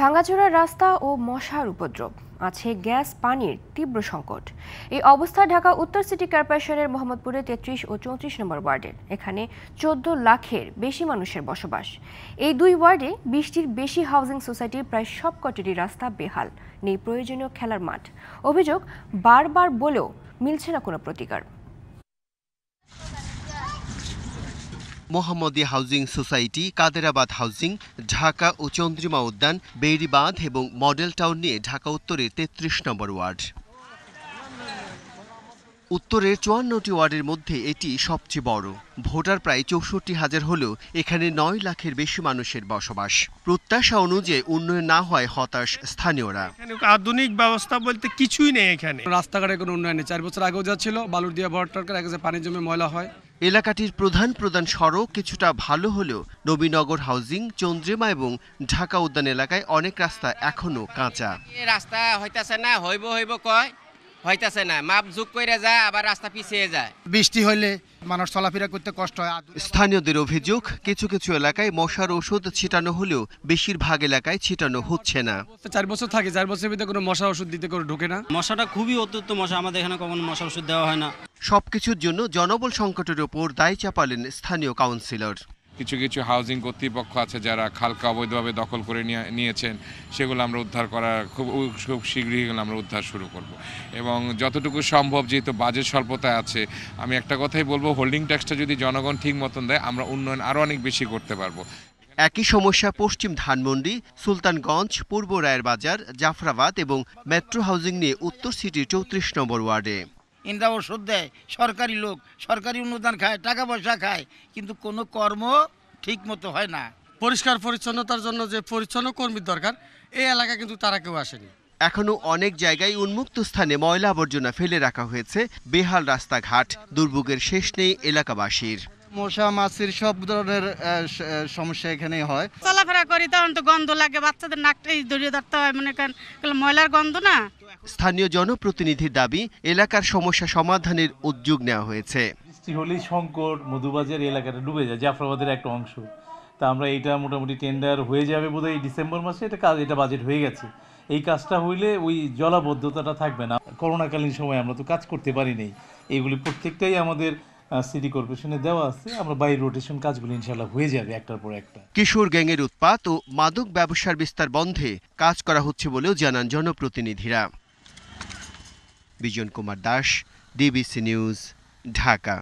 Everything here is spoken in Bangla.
ভাঙ্গাচোরা রাস্তা ও মশার উপদ্রব আছে গ্যাস পানির তীব্র সংকট এই অবস্থা ঢাকা উত্তর সিটি কর্পোরেশনের মোহাম্মদপুরে তেত্রিশ ও চৌত্রিশ নম্বর ওয়ার্ডের এখানে চোদ্দ লাখের বেশি মানুষের বসবাস এই দুই ওয়ার্ডে বিশটির বেশি হাউজিং সোসাইটির প্রায় সবকটিরই রাস্তা বেহাল নেই প্রয়োজনীয় খেলার মাঠ অভিযোগ বারবার বলেও মিলছে না কোনো প্রতিকার Mohammadi housing society Kaderabad housing Dhaka ও চন্দ্রিমা উদ্যান বেড়িবাঁধ এবং মডেল টাউন নিয়ে ঢাকা উত্তরের তেত্রিশ নম্বর ওয়ার্ড উত্তরের চুয়ান্নটি ওয়ার্ডের মধ্যে এটি সবচেয়ে বড় ভোটার প্রায় চৌষট্টি হাজার হলেও এখানে নয় লাখের বেশি মানুষের বসবাস প্রত্যাশা অনুযায়ী উন্নয়ন না হয় হতাশ স্থানীয়রা আধুনিক ব্যবস্থা বলতে কিছুই নেই এখানে রাস্তাঘাটে কোনো উন্নয়ন নেই চার বছর আগেও যাচ্ছিল বালুর দিয়া ভরটার এক পানি জমে ময়লা হয় এলাকাটির প্রধান প্রধান সড়ক কিছুটা ভালো হলেও নবীনগর হাউজিং চন্দ্রিমা এবং ঢাকা উদ্যান এলাকায় অনেক রাস্তা এখনো কাঁচা রাস্তা হইতাছে না হইব হইব কয় হইতাছে না মাপ যোগ করে যায় আবার রাস্তা পিছিয়ে যায় বৃষ্টি হলে মানুষ চলাফেরা করতে কষ্ট হয় স্থানীয়দের অভিযোগ কিছু কিছু এলাকায় মশার ওষুধ ছিটানো হলেও বেশিরভাগ এলাকায় ছিটানো হচ্ছে না চার বছর থাকে চার বছরের ভিতরে কোনো মশা ওষুধ দিতে করে ঢোকে না মশাটা খুবই অত্যন্ত মশা আমাদের এখানে কখনো মশা ওষুধ দেওয়া হয় না সবকিছুর জন্য জনবল সংকটের ওপর দায় চাপালেন স্থানীয় কাউন্সিলর কিছু কিছু হাউজিং কর্তৃপক্ষ আছে যারা খালকা অবৈধভাবে দখল করে নিয়েছেন সেগুলো আমরা উদ্ধার করার খুব খুব শীঘ্রই আমরা উদ্ধার শুরু করব এবং যতটুকু সম্ভব যেহেতু বাজেট স্বল্পতা আছে আমি একটা কথাই বলবো হোল্ডিং ট্যাক্সটা যদি জনগণ ঠিক মতন দেয় আমরা উন্নয়ন আরও অনেক বেশি করতে পারবো একই সমস্যা পশ্চিম ধানমন্ডি সুলতানগঞ্জ পূর্ব রায়ের বাজার জাফরাবাদ এবং মেট্রো হাউজিং নিয়ে উত্তর সিটির চৌত্রিশ নম্বর ওয়ার্ডে এনরা ওষুধ দেয় সরকারি লোক সরকারি অনুদান খায় টাকা পয়সা খায় কিন্তু কোনো কর্ম ঠিক মতো হয় না পরিষ্কার পরিচ্ছন্নতার জন্য যে পরিচ্ছন্ন কর্মীর দরকার এই এলাকা কিন্তু তারা কেউ আসেনি এখনও অনেক জায়গায় উন্মুক্ত স্থানে ময়লা আবর্জনা ফেলে রাখা হয়েছে বেহাল রাস্তাঘাট দুর্ভোগের শেষ নেই এলাকাবাসীর মশা মাছির সব ধরনের সমস্যা এখানেই হয় চলাফেরা করি তখন তো গন্ধ লাগে বাচ্চাদের নাকটাই ধরিয়ে ধরতে হয় মনে করেন ময়লার গন্ধ না স্থানীয় জনপ্রতিনিধির দাবি এলাকার সমস্যা সমাধানের উদ্যোগ নেওয়া হয়েছে বৃষ্টি হলেই শঙ্কর মধুবাজার এলাকাটা ডুবে যায় জাফরাবাদের একটা অংশ তা আমরা এটা মোটামুটি টেন্ডার হয়ে যাবে বোধহয় ডিসেম্বর মাসে এটা কাজ এটা বাজেট হয়ে গেছে এই কাজটা হইলে ওই জলাবদ্ধতাটা থাকবে না করোনাকালীন সময় আমরা তো কাজ করতে পারি পারিনি এইগুলি প্রত্যেকটাই আমাদের সিটি কর্পোরেশনে দেওয়া আছে আমরা বাই রোটেশন কাজগুলো ইনশাল্লাহ হয়ে যাবে একটার পর একটা কিশোর গ্যাংয়ের উৎপাত ও মাদক ব্যবসার বিস্তার বন্ধে কাজ করা হচ্ছে বলেও জানান জনপ্রতিনিধিরা বিজন কুমার দাস ডিবিসি নিউজ ঢাকা